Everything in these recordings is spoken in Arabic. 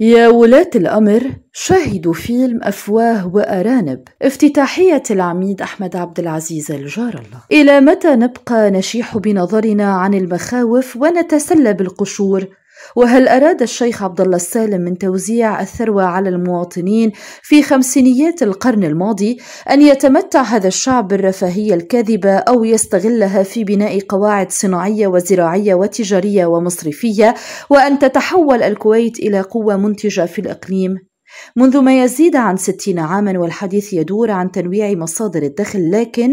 يا ولاة الأمر شاهدوا فيلم أفواه وأرانب افتتاحية العميد أحمد عبد العزيز الجار الله إلى متى نبقى نشيح بنظرنا عن المخاوف ونتسلى بالقشور وهل أراد الشيخ عبد الله السالم من توزيع الثروة على المواطنين في خمسينيات القرن الماضي أن يتمتع هذا الشعب بالرفاهية الكاذبة أو يستغلها في بناء قواعد صناعية وزراعية وتجارية ومصرفية وأن تتحول الكويت إلى قوة منتجة في الإقليم منذ ما يزيد عن ستين عاما والحديث يدور عن تنويع مصادر الدخل لكن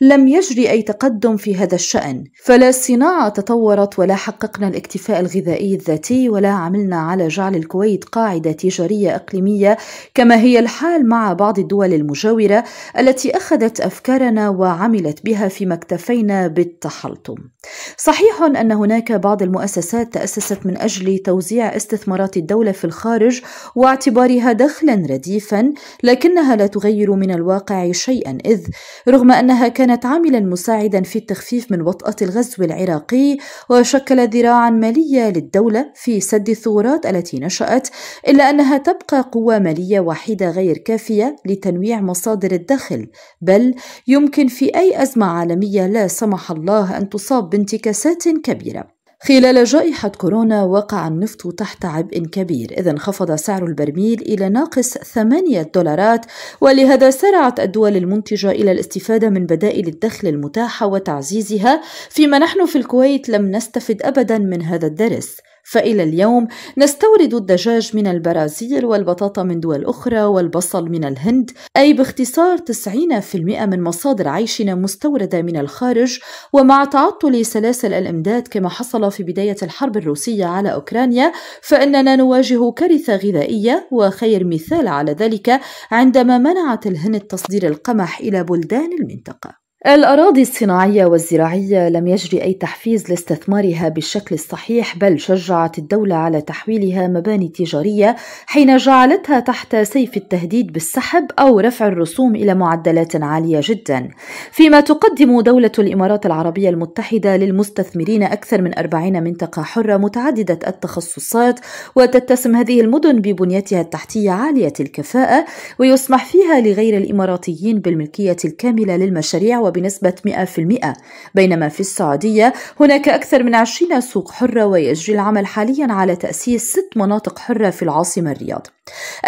لم يجري أي تقدم في هذا الشأن فلا الصناعة تطورت ولا حققنا الاكتفاء الغذائي الذاتي ولا عملنا على جعل الكويت قاعدة تجارية إقليمية كما هي الحال مع بعض الدول المجاورة التي أخذت أفكارنا وعملت بها فيما اكتفينا بالتحلطم صحيح أن هناك بعض المؤسسات تأسست من أجل توزيع استثمارات الدولة في الخارج واعتبارها فيها دخلا رديفا لكنها لا تغير من الواقع شيئا إذ رغم أنها كانت عاملا مساعدا في التخفيف من وطأة الغزو العراقي وشكلت ذراعا مالية للدولة في سد الثغرات التي نشأت إلا أنها تبقى قوة مالية وحيدة غير كافية لتنويع مصادر الدخل بل يمكن في أي أزمة عالمية لا سمح الله أن تصاب بانتكاسات كبيرة خلال جائحة كورونا وقع النفط تحت عبء كبير إذ انخفض سعر البرميل إلى ناقص 8 دولارات ولهذا سارعت الدول المنتجة إلى الاستفادة من بدائل الدخل المتاحة وتعزيزها فيما نحن في الكويت لم نستفد أبدا من هذا الدرس فإلى اليوم نستورد الدجاج من البرازيل والبطاطا من دول أخرى والبصل من الهند أي باختصار 90% من مصادر عيشنا مستوردة من الخارج ومع تعطل سلاسل الإمداد كما حصل في بداية الحرب الروسية على أوكرانيا فإننا نواجه كارثة غذائية وخير مثال على ذلك عندما منعت الهند تصدير القمح إلى بلدان المنطقة الأراضي الصناعية والزراعية لم يجري أي تحفيز لاستثمارها بالشكل الصحيح بل شجعت الدولة على تحويلها مباني تجارية حين جعلتها تحت سيف التهديد بالسحب أو رفع الرسوم إلى معدلات عالية جدا فيما تقدم دولة الإمارات العربية المتحدة للمستثمرين أكثر من 40 منطقة حرة متعددة التخصصات وتتسم هذه المدن ببنيتها التحتية عالية الكفاءة ويسمح فيها لغير الإماراتيين بالملكية الكاملة للمشاريع بنسبة 100% بينما في السعودية هناك أكثر من 20 سوق حرة ويجري العمل حاليا على تأسيس ست مناطق حرة في العاصمة الرياض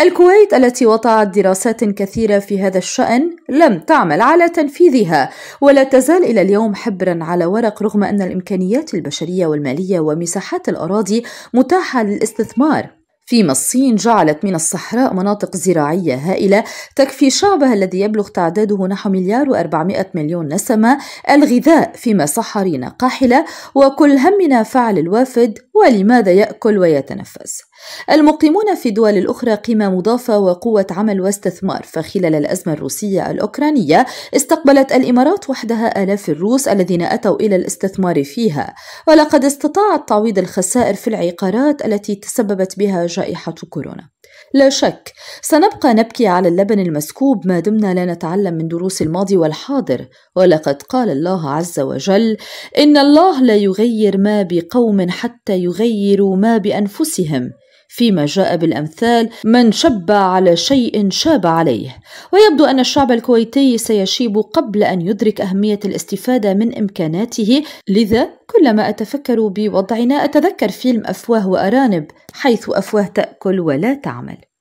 الكويت التي وضعت دراسات كثيرة في هذا الشأن لم تعمل على تنفيذها ولا تزال إلى اليوم حبرا على ورق رغم أن الإمكانيات البشرية والمالية ومساحات الأراضي متاحة للاستثمار فيما الصين جعلت من الصحراء مناطق زراعية هائلة تكفي شعبها الذي يبلغ تعداده نحو مليار وأربعمائة مليون نسمة الغذاء فيما صحارينا قاحلة وكل همنا فعل الوافد ولماذا يأكل ويتنفس المقيمون في الدول الأخرى قيمة مضافة وقوة عمل واستثمار فخلال الأزمة الروسية الأوكرانية استقبلت الإمارات وحدها آلاف الروس الذين أتوا إلى الاستثمار فيها ولقد استطاعت تعويض الخسائر في العقارات التي تسببت بها جائحة كورونا لا شك سنبقى نبكي على اللبن المسكوب ما دمنا لا نتعلم من دروس الماضي والحاضر ولقد قال الله عز وجل ان الله لا يغير ما بقوم حتى يغيروا ما بانفسهم فيما جاء بالأمثال من شب على شيء شاب عليه ويبدو أن الشعب الكويتي سيشيب قبل أن يدرك أهمية الاستفادة من إمكاناته لذا كلما أتفكر بوضعنا أتذكر فيلم أفواه وأرانب حيث أفواه تأكل ولا تعمل